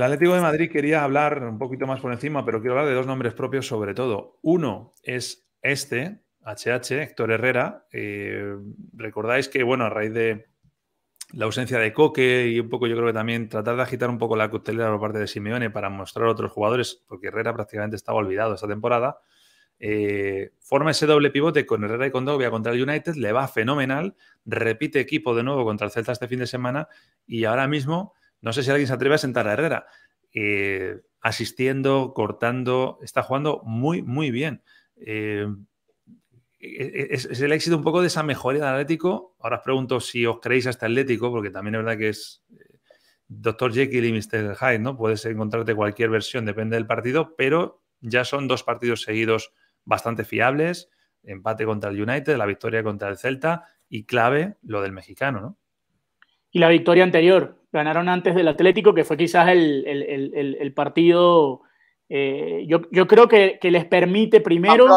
El Atlético de Madrid quería hablar un poquito más por encima, pero quiero hablar de dos nombres propios sobre todo. Uno es este, HH, Héctor Herrera. Eh, recordáis que, bueno, a raíz de la ausencia de Coque y un poco yo creo que también tratar de agitar un poco la coctelera por parte de Simeone para mostrar a otros jugadores, porque Herrera prácticamente estaba olvidado esta temporada, eh, forma ese doble pivote con Herrera y con Dovia contra el United, le va fenomenal, repite equipo de nuevo contra el Celta este fin de semana y ahora mismo no sé si alguien se atreve a sentar a Herrera. Eh, asistiendo, cortando, está jugando muy, muy bien. Eh, e-, e-, es, el éxito un poco de esa mejora del Atlético. Ahora os pregunto si os creéis hasta Atlético, porque también es verdad que es eh, Dr. Jekyll y Mr. Hyde, ¿no? Puedes encontrarte cualquier versión, depende del partido, pero ya son dos partidos seguidos bastante fiables. Empate contra el United, la victoria contra el Celta y clave lo del mexicano, ¿no? y la victoria anterior. Ganaron antes del Atlético, que fue quizás el, partido. Eh, yo, yo, creo que, les permite primero.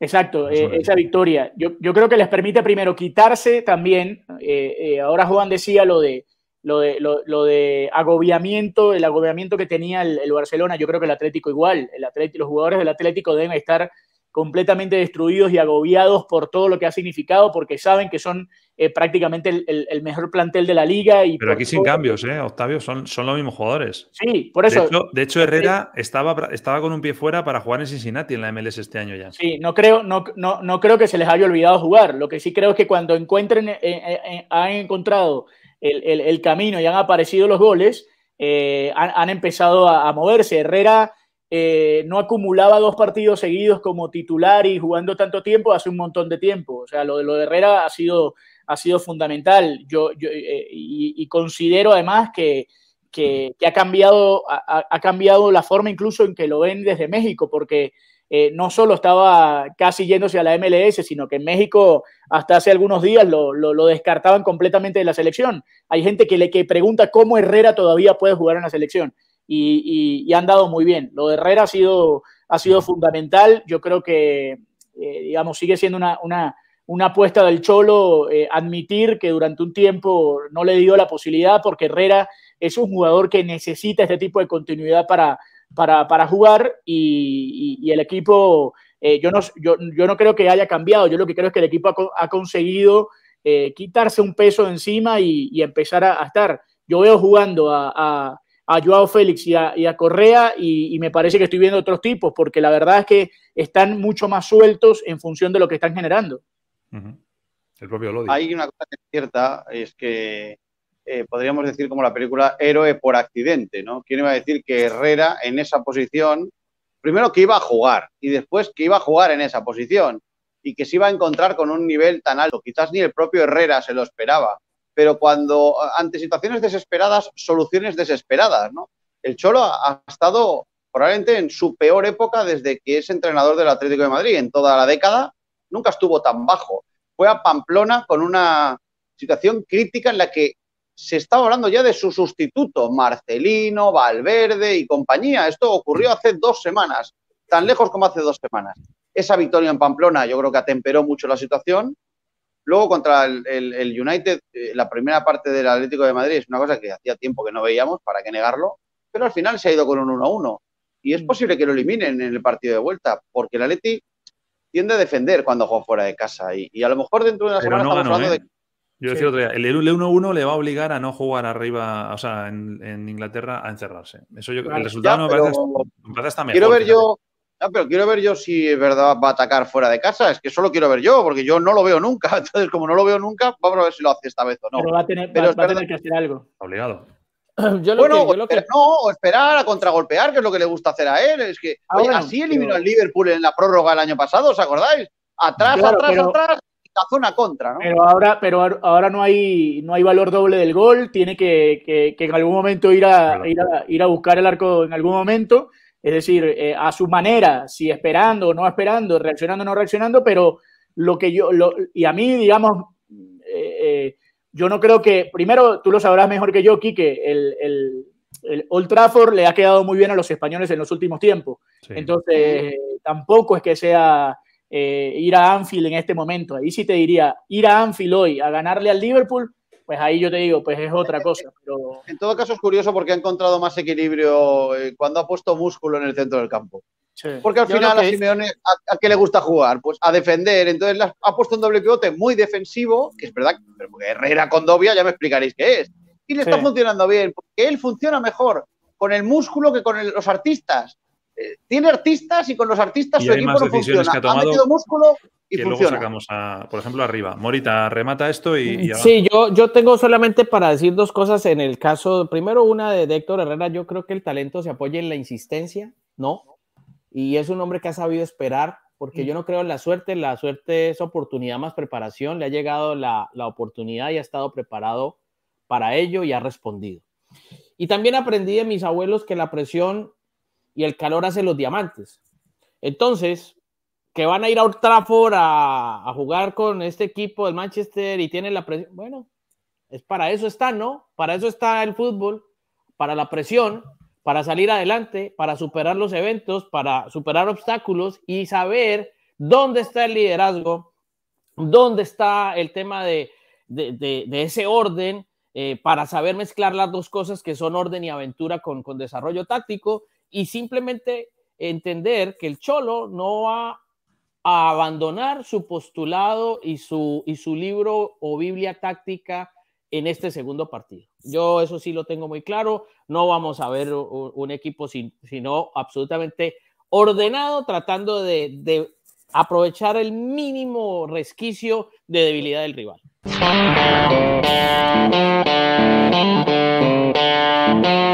Exacto, eh, esa victoria. Yo, yo, creo que les permite primero quitarse también. Eh, ahora Juan decía lo de, lo de, lo de agobiamiento, el agobiamiento que tenía el, Barcelona. Yo creo que el Atlético igual. El Atlético, los jugadores del Atlético deben estar completamente destruidos y agobiados por todo lo que ha significado, porque saben que son eh, prácticamente el, mejor plantel de la liga. Y Pero aquí sin cambios, ¿eh, Octavio? Son, son los mismos jugadores. Sí, por eso. De hecho, Herrera estaba, estaba con un pie fuera para jugar en Cincinnati en la MLS este año ya. Sí, no creo, no, no, creo que se les haya olvidado jugar. Lo que sí creo es que cuando encuentren, eh, eh, han encontrado el, camino y han aparecido los goles, han, empezado a moverse. Herrera eh, no acumulaba dos partidos seguidos como titular y jugando tanto tiempo hace un montón de tiempo. O sea, lo de, lo de Herrera ha sido, ha sido fundamental. Yo, eh, y, considero además que, ha, cambiado, ha, cambiado la forma incluso en que lo ven desde México, porque eh, no solo estaba casi yéndose a la MLS, sino que en México hasta hace algunos días lo, descartaban completamente de la selección. Hay gente que le que pregunta cómo Herrera todavía puede jugar en la selección y, han dado muy bien. Lo de Herrera ha sido, ha sido fundamental. Yo creo que, eh, digamos, sigue siendo una, apuesta del Cholo eh, admitir que durante un tiempo no le dio la posibilidad porque Herrera es un jugador que necesita este tipo de continuidad para, para, jugar y, el equipo, eh, yo, no, yo, no creo que haya cambiado. Yo lo que creo es que el equipo ha, conseguido quitarse un peso de encima y, empezar a, estar. Yo veo jugando a a Joao Félix y a, Correa y, me parece que estoy viendo otros tipos, porque la verdad es que están mucho más sueltos en función de lo que están generando. El propio Lodi. Hay una cosa que es cierta, es que eh, podríamos decir como la película Héroe por accidente, ¿no? ¿Quién iba a decir que Herrera en esa posición, primero que iba a jugar y después que iba a jugar en esa posición y que se iba a encontrar con un nivel tan alto, quizás ni el propio Herrera se lo esperaba pero cuando ante situaciones desesperadas, soluciones desesperadas, ¿no? El Cholo ha, estado probablemente en su peor época desde que es entrenador del Atlético de Madrid, en toda la década, nunca estuvo tan bajo. Fue a Pamplona con una situación crítica en la que se estaba hablando ya de su sustituto, Marcelino, Valverde y compañía. Esto ocurrió hace dos semanas, tan lejos como hace dos semanas. Esa victoria en Pamplona yo creo que atemperó mucho la situación Luego contra el, United, eh, la primera parte del Atlético de Madrid es una cosa que hacía tiempo que no veíamos, para qué negarlo, pero al final se ha ido con un 1-1. Y es mm. posible que lo eliminen en el partido de vuelta, porque el Atleti tiende a defender cuando juega fuera de casa. Y, a lo mejor dentro de una semana no hablando ¿eh? de... Yo decía otro día, el 1-1 le va a obligar a no jugar arriba, o sea, en, Inglaterra a encerrarse. Eso yo, el resultado no me, parece, me mejor. Quiero ver yo Ah, pero quiero ver yo si es verdad va a atacar fuera de casa. Es que solo quiero ver yo, porque yo no lo veo nunca. Entonces, como no lo veo nunca, vamos a ver si lo hace esta vez o no. Pero va a tener, que hacer algo. Obligado. bueno, yo esperar a contragolpear, que es lo que le gusta hacer a él. Es que ah, así eliminó al Liverpool en la prórroga el año pasado, ¿os acordáis? Atrás, atrás, atrás, y cazó contra, Pero ahora, pero ahora no hay no hay valor doble del gol, tiene que, en algún momento ir a, ir a buscar el arco en algún momento es decir, eh, a su manera, si esperando o no esperando, reaccionando o no reaccionando, pero lo que yo, lo, y a mí, digamos, eh, eh, yo no creo que, primero, tú lo sabrás mejor que yo, Quique, el, el, Old Trafford le ha quedado muy bien a los españoles en los últimos tiempos. Entonces, tampoco es que sea ir a Anfield en este momento. Ahí sí te diría, ir a Anfield hoy a ganarle al Liverpool pues ahí yo te digo, pues es otra cosa. En todo caso es curioso porque ha encontrado más equilibrio eh, cuando ha puesto músculo en el centro del campo. Porque al final a Simeone, ¿a, qué le gusta jugar? Pues a defender. Entonces ha puesto un doble pivote muy defensivo, que es verdad, pero Herrera con Dobia ya me explicaréis qué es. Y le está funcionando bien, porque él funciona mejor con el músculo que con los artistas. Eh, tiene artistas y con los artistas su equipo no funciona. músculo y, luego sacamos, por ejemplo, arriba. Morita, remata esto y... sí, yo, yo tengo solamente para decir dos cosas en el caso, primero una de, Héctor Herrera, yo creo que el talento se apoya en la insistencia, ¿no? Y es un hombre que ha sabido esperar, porque yo no creo en la suerte, la suerte es oportunidad más preparación, le ha llegado la, la oportunidad y ha estado preparado para ello y ha respondido. Y también aprendí de mis abuelos que la presión y el calor hacen los diamantes. Entonces, que van a ir a Old Trafford a, jugar con este equipo del Manchester y tienen la presión. Bueno, es para eso está, ¿no? Para eso está el fútbol, para la presión, para salir adelante, para superar los eventos, para superar obstáculos y saber dónde está el liderazgo, dónde está el tema de, ese orden, eh, para saber mezclar las dos cosas que son orden y aventura con, con desarrollo táctico y simplemente entender que el Cholo no va a abandonar su postulado y su, y su libro o Biblia táctica en este segundo partido. Yo eso sí lo tengo muy claro, no vamos a ver un, equipo sino absolutamente ordenado, tratando de, de aprovechar el mínimo resquicio de debilidad del rival.